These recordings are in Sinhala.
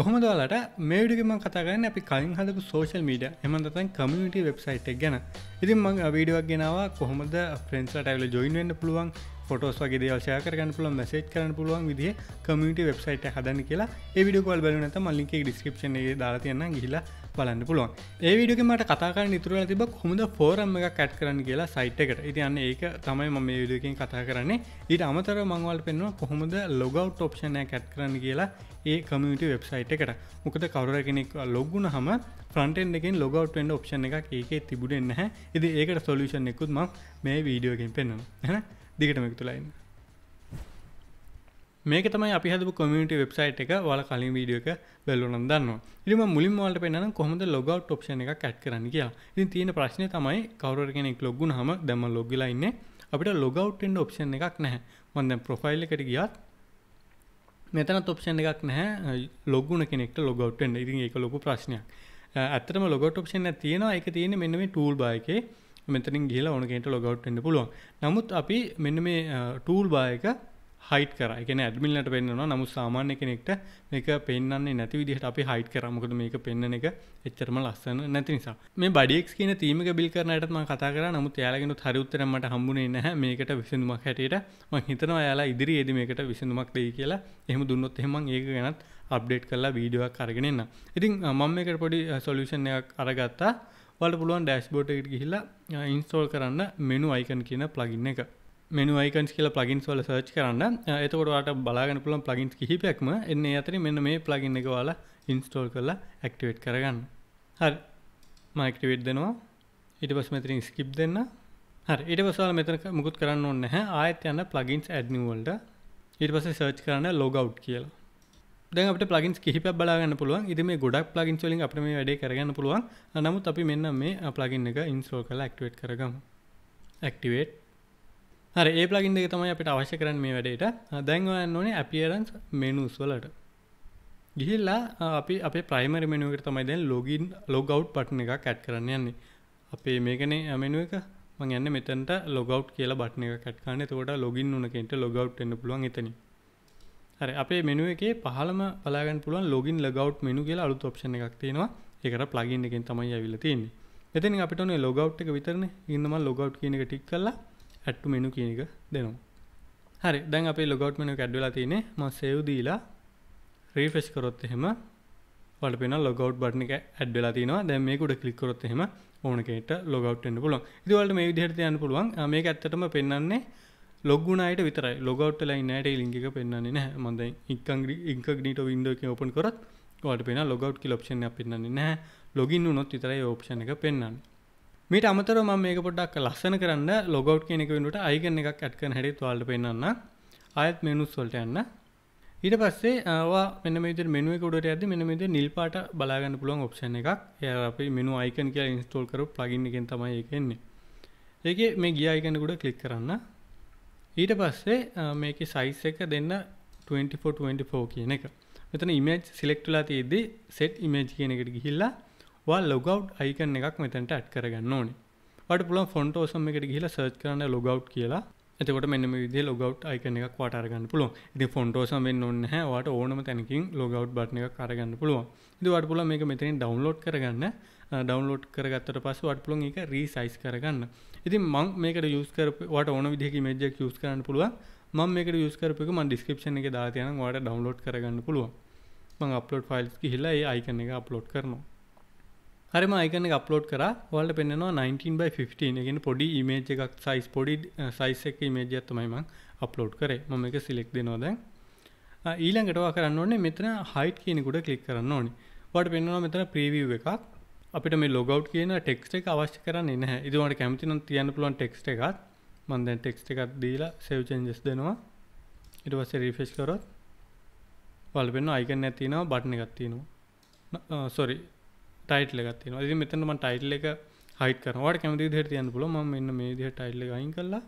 කොහොම දාලට මේඩිකම කතාගන්න අපි කලින් හදපු සෝශල් මීඩිය එමන්තන් කමියට වෙබ්සයිට් එක් ගැන ඉතින් මං වීඩියක් ගෙනවා කොහොමද ෆ්‍රෙන්ස්ලට ඇල ජොයින්වෙන්න පුළුවන් ෆොටෝස් වගේ දවශය කරන්න පුළුව මසේ් කරන පුළුවන් විදිහ කමියට වෙබ්සයිට හදන්න කියලා එවිඩියකල් බලනත මල්ලින්ගේ ඩිස්ක්‍රපෂන දාලා තියන්න ගිහිලා බලන්න පුළුවන් ඒ විඩියක මට කතාර නිතුරල තිබ කොමද ෆෝරම් එක කැට් කරන්න කියලා සයිට් එකට ඉතියන්න ඒක තමයි මම විඩියකින් කතා කරන්නේ ඊට අමතර මංවල් පෙන්වා කොහොමද ලොගව් ඔප්ෂණය කැට් කරන්න කියලා ඒ කමිට වෙබ්සයිට් එකට මොකද කවර කෙනෙක් ලොගුණ හම ෆ්‍රන්ටෙන් එකෙන් ලොගවට්ෙන්ඩ ඔප්ෂණ එක ඒකේ තිබුඩෙන්න්න හැ ඉදි ඒකට සොලූෂන් එකුත් මක් මේ වීඩියෝගෙන් පෙන්නවා හැන දිගටමක් තුලයින්න මේක තමයි අපි හදපු කොමියුනිටි වෙබ්සයිට් එක ඔයාලා කලින් වීඩියෝ එක බැලුවා නම් දන්නවා. ඉතින් මම මුලින්ම ඔයාලට පෙන්නන කොහොමද log out option එකක් ඇඩ් කරන්න කියලා. ඉතින් තියෙන ප්‍රශ්නේ තමයි කවුරු හරි කෙනෙක් log වුණාම දැන් මම log වෙලා ඉන්නේ අපිට log out වෙන්න option එකක් නැහැ. මම දැන් profile එකට ගියත් මෙතනත් option එකක් නැහැ log වුණ කෙනෙක්ට log out වෙන්න. ඉතින් ඒක ලොකු ප්‍රශ්නයක්. ඇත්තටම log out option එකක් තියෙනවා. ඒක තියෙන්නේ මෙන්න මේ tool bar එකේ. මෙතනින් ගිහලා ඕන කෙනෙක්ට log out වෙන්න පුළුවන්. නමුත් අපි මෙන්න මේ tool bar එක හයිට කර එකන ඇඩමිල්ලට පෙන්න්නවා නමු සාමාන්‍ය කෙනෙක්ට මේක පෙන්න්නේ නැති විදිහට අපි හයිට කරමකට මේක පෙන්න්න එක එච්චරම ලස්සන නැති නිසා මේ බඩියෙක් කියන තීමක බිල් කරනයටම කතා කර නමුත් යාලගෙන හරිඋත්තරමට හම්බුණේ නැහැ මේකට විසඳුමක් හැටියට මං හිතනවා යාලා ඉදිරි ඒද මේකට විසඳුමක් දෙයි කියලා එහෙම දුන්නොත් එහෙම ඒක ගැනත් අප්ඩේට් කරලා වීඩියෝක් කරගෙනන්න ඉතින් මම මේකට පොඩි සොලියුෂන් එකක් අරගත්තා වල පුළුවන් ඩෑස්්බෝට් එකට ගිහිලා ඉන්ස්තෝල් කරන්න මෙනු අයිකන් කියන ප්ලගින්න එක මෙනු අයිකන්ස් කියලා පලගින් සොල සර්ච් කරන්න එතකොටට බලාගෙන පුළන් පලගින්ස් කිහිපයක්ම එන්නේ අතර මෙන්න මේ පලගින් එක වාලා ඉන්ස්ටෝල් කරලා ඇක්ටිවේට් කරගන්න හරි මයික්ටිවේට් දෙනවා ඉට පස් මෙතරින් ස්කිප් දෙන්න හරි ඉට පසාල මෙතන මුකුත් කරන්න ඔන්න හැ ආයත් යන්න පලගින්ස් ඇඩ්නිවල්ට ඉට පස සර්ච් කරන්න ලොගව් කියලා දැන් අපට පලගින්ස් කිහිප බලාගන්න පුළුවන් ඉද මේ ගොඩක් පලගින් වලින් අපට මේ වැඩේ කරගන්න පුළුවන් නමුත් අපි මෙන්න මේ පලගින් එක ඉන්ස්ටෝල් කරලා ඇක්ටිවේට් කරගමු ඇක්ටිවේට් හරි ඒ ප්ලගින් දෙක තමයි අපිට අවශ්‍ය කරන්න මේ වැඩේට දැන්වන්න ඕනේ ඇපියරන්ස් මෙනුස් වලට ගිහිල්ලා අපි අප ප්‍රයිමර් මෙනුවකට තමයි දැන් ලොගින් ලොගව් පට්න එක කැට් කරන්න යන්නේ අපේ මේකනේ මෙනුව එක මං යන්න මෙතැන්ට ලොගව් කියලා බට්න එක කට්කාන්න තකොට ලොගින් වනකට ලොගව් එන්න පුළුවන් එතන හරි අපේ මෙනුව එකේ පහලම පලාගන් පුළුවන් ලොගින් ලොගව් මෙනු කියලා අලුත් ඔප්ෂණ එකක් තියෙනවා එකට ප්ලගින් එකෙන් තමයි ඇවිල්ල තියන්නේ එතනි අපිටනේ ලොගව් එක විතරන ඉන්නම ලොගව් කියන එක ටික් කරලා ඇට්ටු මෙනු කියන එක දෙනවා හරි දැන් අපේ ලොගවට් මෙනු කැඩ්වෙලා තියෙන්නේ මම සේව් දීලා රිෆ්‍රෙෂ් කරොත් එහෙම වලට පෙන ලොගවට් බටන එක ඇඩ් වෙලා තියෙනවා දැන් මේක උඩ ක්ලික් කරොත් එහෙම ඕනකට ලොගවට් වෙන්න පුළුවන්. ඉතින් ඔයාලට මේ විදිහට යන්න පුළුවන්. මේක ඇත්තටම පෙන්වන්නේ log වුණ අයට විතරයි. logout වෙලා ඉන්න අයට මේ link එක පෙන්වන්නේ නැහැ. මම දැන් incognito window එකේ open කරත් ඔයාලට පේනවා logout කියලා option එකක් පෙන්වන්නේ නැහැ. login වුණොත් විතරයි ඔය option එක පෙන්වන්නේ. මේට අමතර ම මේක පොඩක් ලස්සන කරන්න ලොගව් කෙනෙක වෙනට අයිගන්න එකක් ඇත්කන හැඩත් වාල්ට පෙන්න්න අයත් මෙනුස් සොල්ට යන්න ඊට පස්සේ ආවා මෙන මේත මෙනුව කොට ඇද මෙන මේද නිල් පාට බලාගන්න පුළුවන් ඔප්ෂණ එකක් ය අපි මෙනු අයිකන් කියලා ඉන්ස්ටෝල් කර ප්ලගින් එකෙන් තමයි එකෙන්නේ ඒක මේ ගිය අයිකනකුඩ කලික් කරන්න ඊට පස්සේ මේක සයිස් එක දෙන්න 2424 කියන එක මෙතන ඉමේජ් සිලෙක්ටලා තියේදී සෙට් ඉමේජ් කියන එකට ගිහිල්ලා ලොගව් අයිකන් එකක් මෙතැන්ට ඇත් කරගන්න ඕනේ වට පුළන් ෆොන්ට ෝසම එකට කියලා සර්ච් කරන්න ලොගව් කියලා එතකොට මෙන්න විදි ලොගව් අයිකන එකක් වටරගන්න පුළුව ඉති ෆොන්ටෝසම වෙන්න ඔන්න හවාට ඕනම තැනකින් ලොගව් බට්න එක කරගන්න පුළුව ඉදි වට පුල මේක මෙතරින් ඩවන්ලෝඩ් කරගන්න ඩවන්ලෝඩ් කරගත්තට පස්ස වට පුලන් එක රීසයිස් කරගන්න ඉති මං මේකට යස්කරට ඕන විදිහ මේජක් යස් කරන්න පුළුව මං මේක යස්කරපක ම ඩිස්කපෂන එක දාතියන වාට ඩවන්ලෝඩ් කරගන්න පුළුව මං අප්ලෝඩ් ෆයිල්ස් හිලා ඒ අයිකන එක අප්ලෝඩ් කරනවා හරිම අයිකන අප්ලෝඩ් කර වලට පෙන්නවා 19 ගෙන පොඩි ඉමේජ් එකක් සයිස් පොඩි සයිස් එක ඉමේජ් ඇත්තමයිමං අප්ලෝඩ් කරේ මම එක සිලෙක් දෙනවා දැන් ඊළඟටවා කරන්න ඕනේ මෙතන හයිට් කියනකුට කලික් කරන්න ඕනි වට පෙන්නවා මෙතන ප්‍රීවීව එකක් අපිට මේ ලොගව් කියන ටෙක්ස් එක අවශ්‍ය කරන්න එන ඉදවට කැමතින තියන්න පුළුවන් ටෙක්ස් එකත් මන්දැන් ටෙක්ස් එකත් දීලා සෙව්චෙන්ජස් දෙනවා ඉටවස්ස රිෆෙස් කරොත් වල්පෙන්න්න අයිකන් ඇතිනවා බට්න එකත්තිනවා සොරි ටයිට් ලගත්තින ති මෙතනම ටයිටල් එක හයිට කරනවට කැමති දිහට තියන්න පුල ම මෙන්න මේ දිහ ටයිල්ල ගයින් කරලා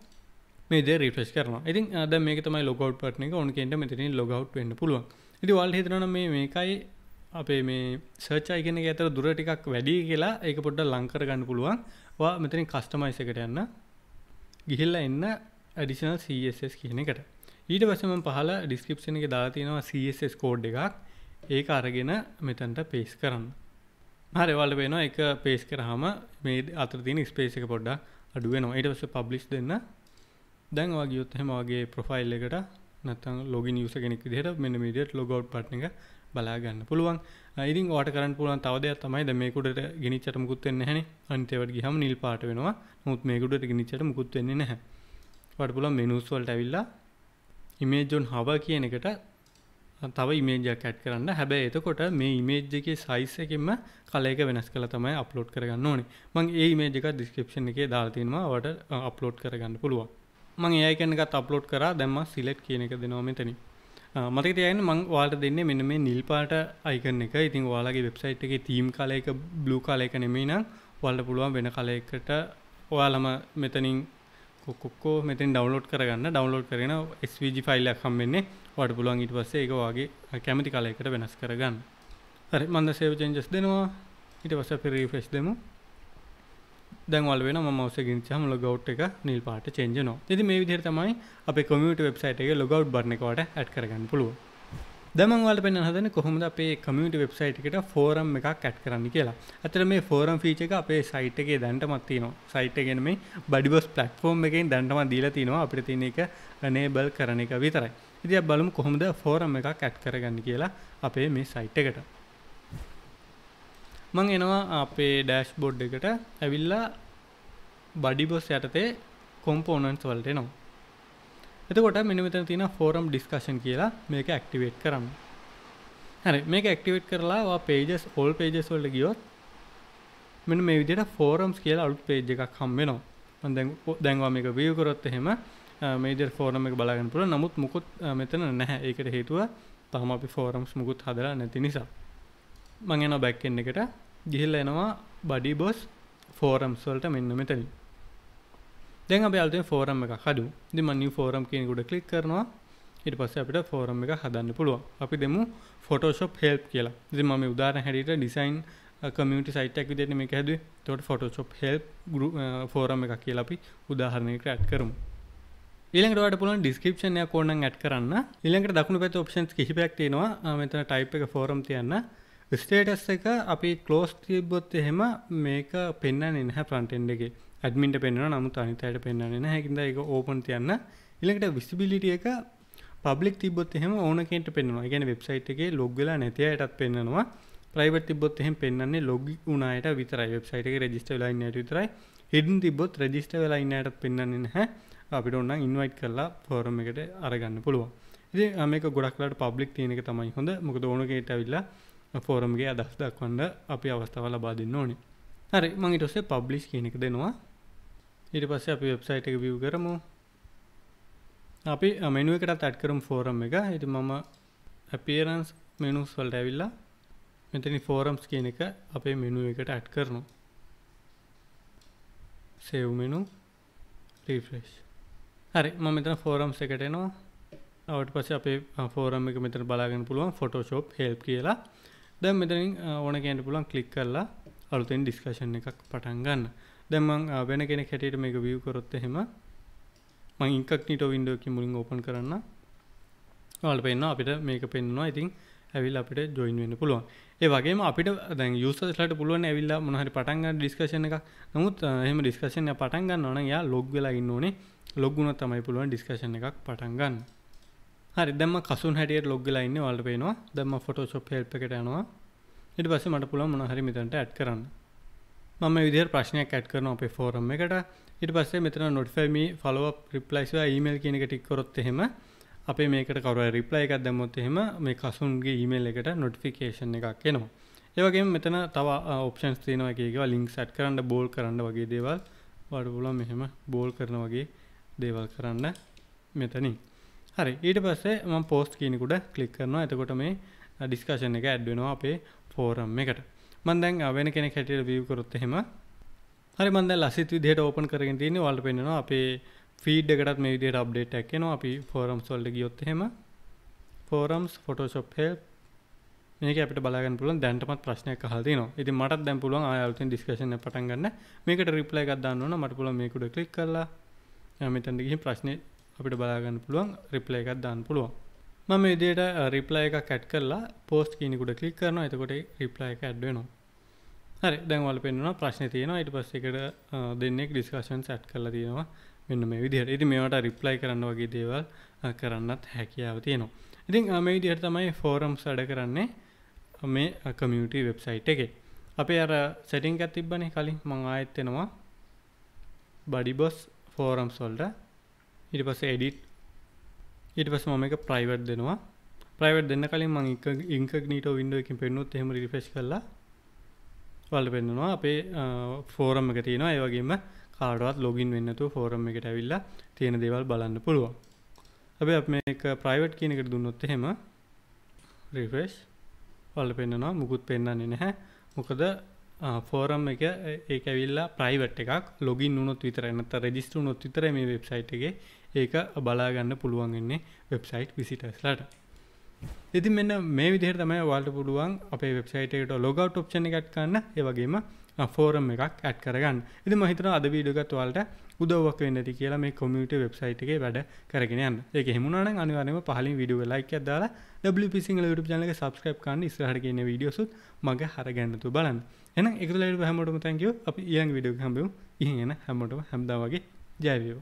මේදේ රිෆ්‍රෙස් කරන ඉතින් අද මේක තමයි ලොකවට් පටන එක ඔන් කෙන්ට මෙතින ලොගවට් වෙන්න පුළුවන් ඉති වල් හිතරන මේ මේකයි අපේ මේ සර්චයිගෙන ඇතර දුර ටිකක් වැඩි කියලා ඒක පොඩ්ඩ ලංකර ගන්න පුළුවන් වා මෙතනින් කස්ටමයිස එකට යන්න ගිහිල්ල එන්න ඇඩිසිනල් CSS කියන එකට ඊට වසම පහල ඩිස්කපෂන එක දාතිනවා CSS කෝඩ් එකක් ඒක අරගෙන මෙතන්ට පේස් කරන්න හරවල්ල වෙන එක පේස් කරහම මේ අතර තින ස්පේසික පොඩ්ඩක් අඩුවෙන ඒටවස පබ්ලිස් දෙන්න දැන් වගේයුත් හැම වගේ ප්‍රොෆයිල් එකට නත්තන් ලොග නිියස කෙනෙක් දෙට මෙන මඩියට ලොගවට් පට්න එක බලාගන්න පුළුවන් ඉරින් වාට කරන්න පුළුවන් තවදයක් තමයි ද මේකුට ගෙනනිච්චට මුකුත්වෙන්න හැන අන්තවට හම නිල් පාට වෙනවා මුත් මේකුට ගෙනනිච්චට මුකුත්වෙන්නේ නැහැ පට පුලන් මෙනුස්වල්ට ඇවිල්ලා ඉමේජොන් හව කියන එකට තව ඉමේජයක් කැට් කරන්න හැබැ එතකොට මේ ඉමේජ්ජගේ සයිස් එකෙන්ම කලයක වෙනස් කළ තමයි අප්ලෝඩ් කරගන්න ඕනේ මං ඒ මේජ එකක් ඩිස්ක්‍රපෂන් එකේ දාල්තිනවා වට අප්ලෝඩ් කරගන්න පුළුවන් මං ඒයකැනකත් අප්ලෝඩ් කර දැම්ම සිලෙට් කියන එක දෙනවාමතන මතක තියන මං වාට දෙන්න මෙන්න මේ නිල්පාට අයිකන එක ඉතින් වාලගේ වෙබ්සයිට් එක තීම් කාලයක බ්ලු කාලයක නෙමේ නම් වල්ඩ පුළුවන් වෙන කලයකට ඔයාලම මෙතනින් කොක්කෝ මෙතෙන් ඩවලෝඩ් කරගන්න ඩවලෝඩ් කරන ස්වජ ෆයිල්ලක් හම්වෙන්නේ වඩ පුළුවන් ඉට පස්සේ ඒක වගේ කැමති කාලයකට වෙනස් කරගන්න හරි මන්ද සේව චෙන්ජස් දෙනවා ඊට පස පිරී ෆෙස් දෙමු දැන්වල් වෙන මවසගින් හම ලොගව් එක නිල් පාට චෙන්ජනවා තිති මේ විදිර තමයි අප කොමියට වෙබ්සයිට එක ලොගව් බරනකවට ඇත් කරගන්න පුළුවන් දමන්වල පෙන් හදන කොහොමද අපේ කමියට වෙබ්සයිට් එකට ෆෝරම් එකක් ඇට් කරන්න කියලා ඇතර මේ ෆෝරම් ෆීච එක අපේ සයිට් එකේ දැන්ටමත් තියෙනවා සයිට් එකගෙන මේ බඩිබස් පලට්ෆෝර්ම් එකෙන් දැන්ටම දීලා තිනවා අපිට තියෙන එක නේබල් කරන එක විතරයි ඉතිය බලමු කොහොමද ෆෝරම් එකක් ඇට් කරගන්න කියලා අපේ මේ සයිට් එකට මං එනවා අපේ ඩෑෂ් බොඩ් එකට ඇවිල්ලා බඩිබොස් යටතේ කොම්පෝනන්ස් වලට එනවා එතකොට මෙන්න මෙතන තියෙන ෆෝරම් ඩිස්කෂන් කියලා මේක ඇක්ටිවේට් කරන්න. හරි මේක ඇක්ටිවේට් කරලා ඔයා pages all pages වලට ගියොත් මෙන්න මේ විදිහට forums කියලා අලුත් page එකක් හම් වෙනවා. මම දැන් දැන් ඔයා මේක view කරොත් එහෙම මේ විදිහට forum එක බලාගන්න පුළුවන්. නමුත් මුකුත් මෙතන නැහැ. ඒකට හේතුව තාම අපි forums මුකුත් හදලා නැති නිසා. මම යනවා back end එකට ගිහිල්ලා එනවා body boss forums වලට මෙන්න මෙතනින්. දැන් අප අලුතෙන් ෆෝරම් එකක් හදු ඉතින් මම new forum කියන එකට click කරනවා ඊට පස්සේ අපිට ෆෝරම් එක හදන්න පුළුවන් අපි දෙමු photoshop help කියලා ඉතින් මම මේ උදාහරණ හැටියට design කමියටි සයිටක් විදිට මේ හැදේ තොට ෆොටෝශොප් හෙල් ගරු ෆෝරම් එක කියල අපි උදාහරණයක ඇත් කරමු ඉළඟට පුලන් ඩිස්කපෂනය කෝනන් ඇත් කරන්න ඉළඟට දකුණු පැත් ඔප්ෂන් කිහිපයක් තියෙනවා මෙතන ටයිප් එක ෆෝරම් තියන්න ස්ටේටස් එක අපි කලෝස් තිබොත් එහෙම මේක පෙන්න්න එහ ප්‍රන්ටෙන්ඩගේ ඇඩමින්ට පෙන්න්න නමුත් අනිතයට පෙන්න්නන හැකිද එක ඕපන් තියන්න ඉලකට විස්බිලිටිය එක පබ්ලික් තිබොත් එහෙම ඕනකට පෙන්නවා ගැන වෙබ්සයිට් එකේ ලොග්ගලා නැතියටත් පෙන්නවා ප්‍රයිවට තිබොත් එහෙම පෙන්න්නේ ලොග උනාට විතර වෙබ්සයිට එක රජිස්ට ලයින්න විතරයි හිඩන් තිබොත් රජිස්ට වෙලයින්නයටත් පෙන්න්නන්නේ හැ අපිට ඔන්න ඉන්වයිට් කරලා ෆෝරම් එකට අරගන්න පුළුව මේක ගොඩක්ලට පබ්ලික් තියනක තමයි හොඳ මොකද ඕනකට ඇවිල්ලා ෆෝරම්ගේ අදස් දක්වන්ඩ අපි අවස්ථාව ලබා දෙන්න ඕනි හරි මං ඉටස්සේ පබ්ලිස් කියනෙක දෙනවා ඊට පස්සේ අපි වෙබ්සයිට් එක view කරමු. අපි මෙනු එකටත් ඇඩ් කරමු ෆෝරම් එක. ඉතින් මම appearance menus වලට ඇවිල්ලා මෙතන forums කියන එක අපේ මෙනු එකට ඇඩ් කරනවා. save menu refresh. හරි මම මෙතන forums එකට එනවා. ඔවට පස්සේ අපේ ෆෝරම් එක මෙතන බලාගෙන පුළුවන් ෆොටෝෂොප් හෙල්ප් කියලා. දැන් මෙතනින් ඕන කෙනෙකුට පුළුවන් ක්ලික් කරලා අලුතෙන් ඩිස්කෂන් එකක් පටන් ගන්න. දැමන් වෙන කෙන හැටියට මේක විය් කරොත්ත හෙම මං ඉක්නට වින්ඩෝක මුලින් ඕපන් කරන්න වල පෙන්න්න අපිට මේක පෙන්වා ඉතින් ඇවිල් අපිට ජොයින් වෙන්න පුළුවන් ඒ වගේ අපිට දැන් යුසලට පුළුවන් ඇවිල්ලා මොහරි පටන්ගන්න ඩිස්කශන එක නමුත් එහම ඩිස්කශනය පටන්ගන්න ඕන යා ලොග් වෙලා ඉන්න ඕනේ ලොග්ගුණ තමයි පුළුවන් ඩිස්කශන එකක් පටන්ගන්න හරි දම කසුන් හැටියට ලොග්ගලා ඉන්න වල්ට පේනවා දම ෆොටෝශොප් හෙල්ප එකට යනවා ඉට පස්ස මට පුළුවන් මොනහරි මිතන්ට ඇත් කරන්න මම විදිර ප්‍රශ්නයක් ඇට් කරන අපේ ෆෝරම් එකට ඉට පස්සේ මෙතන නොටිෆමි ෆලෝ රිප්ලයිස්වා ඊමල් කියන එක ටික්කොරොත් එහෙම අපේ මේකට කවර රිප්ලයි එකක් දැමොත් එහෙම මේ කසුන්ගේ ඊමල් එකට නොටිෆිකේෂන් එකක් එනවා ඒවගේ මෙතන තව ඔප්ෂන්ස් තියන එකවා ලිින්ක් සැට් කරන්න බෝල් කරන්න වගේ දේවල් වඩ පුල මෙහෙම බෝල් කරන වගේ දේවල් කරන්න මෙතනින් හරි ඊට පස්සේ ම පෝස්ට කියනකුඩ කලික් කරනවා එතකොට මේ ඩිස්කශන එක ඇඩ්වෙනවා අපේ ෆෝරම් එකට මන්දැන් වෙන කෙනෙ හැටියට වීව කරොත් එහෙම හරි මන්ද ලසිත් විදිහට ඕපන් කරගෙන තියන්නේ වල්ට පෙන්නවා අපේ ෆීඩ්ඩකටත් මේ විදියට අප්ඩේට් ඇක්කෙනවා අපි ෆෝරම් සොල්ඩ ගියොත් එහෙම ෆෝරම්ස් ෆොටෝශොප් හෙල් මේක අපට බලාගන්න පුළුවන් දැන්ටමත් ප්‍රශ්නයක් අහලා තිනවා. ඉතින් මටත් දැන් පුළුවන් ආය අලුතෙන් ඩිස්කෂන් එක පටන් ගන්න. මේකට රිප්ලයි එකක් දාන්න ඕන. මට පුළුවන් මේක උඩ ක්ලික් කරලා මෙතනට ගිහින් ප්‍රශ්නේ අපිට බලාගන්න පුළුවන් රිප්ලයි එකක් දාන්න පුළුවන්. මම විදියට රිප්ලය එක කැට් කරලා පෝස්ට් කියනකුට කලික් කරන එතකොට රිප්ලය එක ඇඩ්වෙනවා හරි දැන්වල පෙන්න්නවා ප්‍රශ්න තියෙනවා ඉට පස්ස එකට දෙන්නෙක් ඩිස්කශන් සැට් කරලා තියෙනවා මෙන්න මේ විදිහට ඉති මේට රිප්ලයි කරන්න වගේ දේවල් කරන්නත් හැකියාව තියෙනවා ඉතින් මේ විදිහට තමයි ෆෝරම් සඩ කරන්නේ මේ කමියට වෙබ්සයිට් එක අපේ අර සැටිං ඇත් තිබ්බනේ කලින් මං ආයත්තෙනවා බඩිබොස් ෆෝරම් සොල්ට ඉට පස එඩිට් ඊට පස්ස මම එක ප්‍රයිවට් දෙනවා ප්‍රයිවට් දෙන්න කලින් මං ඉංක නීට විඩ එකින් පෙන්නුත් හෙම රිෆෙස් කරලා වල පෙන්නවා අපේ ෆෝරම් එක තියෙනවා ඒවගේම කාඩුවත් ලොගින් වෙන්නතු ෆෝරම් එකට ඇවිල්ලා තියෙන දේවල් බලන්න පුළුවන් හැබැයි අපි මේක ප්‍රයිවට් කියන එකට දුන්නොත් එහෙම රිෆ්‍රෙෂ් වල පෙන්නනවා මුකුත් පෙන්වන්නේ නැහැ මොකද ෆෝරම් එක ඒක ඇවිල්ලා ප්‍රයිවට් එකක් ලොගින් වුණොත් විතරයි නැත්නම් රෙජිස්ටර් වුණොත් විතරයි මේ වෙබ්සයිට් එකේ ඒක බලාගන්න පුළුවන්න්නේ වෙබ්සයිට් විසිටස්ලට ඉති මෙන්න මේ විදිර තමයි වාල්ට පුළුවන් අපේ වෙබ්සයිට එකට ලොගව් ඔප්ෂණ එකත් කන්න ඒවගේම ෆෝරම් එකක් ඇත් කරගන්න ඉති මහිතන අද වීඩගත් වල්ට උදවක් වෙන්නති කියලා මේ කොමියට වෙබ්සයිට් එකේ වැඩ කරගෙන යන්න ඒක හෙමුණන අනිවරම පහලින් විඩිය ලයික දාලා ඩ සිංහල ුට ජනක සබස්ක්‍රප් කන්න ස්රහට කියන විඩියසුත් මගේ හරගන්නතු බලන්න එන එකලට හැමටම තැන්කෝ අප ඒන් විඩිය හම්බෝ ඉහගෙන හැමටම හැම්දාවගේ ජයවෝ